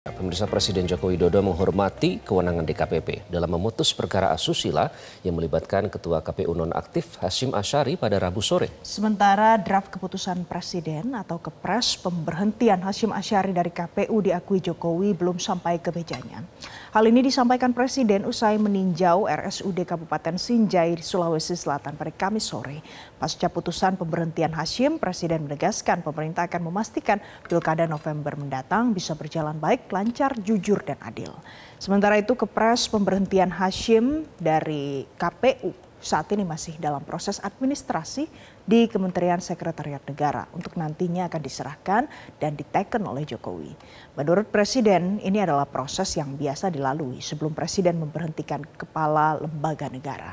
Pemirsa Presiden Joko Widodo menghormati kewenangan DKPP dalam memutus perkara asusila yang melibatkan Ketua KPU nonaktif Hashim Ashari pada Rabu sore. Sementara draft keputusan Presiden atau Kepres pemberhentian Hashim Ashari dari KPU diakui Jokowi belum sampai ke mejanya. Hal ini disampaikan Presiden usai meninjau RSUD Kabupaten Sinjai, di Sulawesi Selatan pada Kamis sore. Pasca putusan pemberhentian Hashim, Presiden menegaskan pemerintah akan memastikan pilkada November mendatang bisa berjalan baik lancar, jujur, dan adil. Sementara itu kepres pemberhentian Hashim dari KPU saat ini masih dalam proses administrasi di Kementerian Sekretariat Negara untuk nantinya akan diserahkan dan diteken oleh Jokowi. Menurut Presiden, ini adalah proses yang biasa dilalui sebelum Presiden memberhentikan kepala lembaga negara.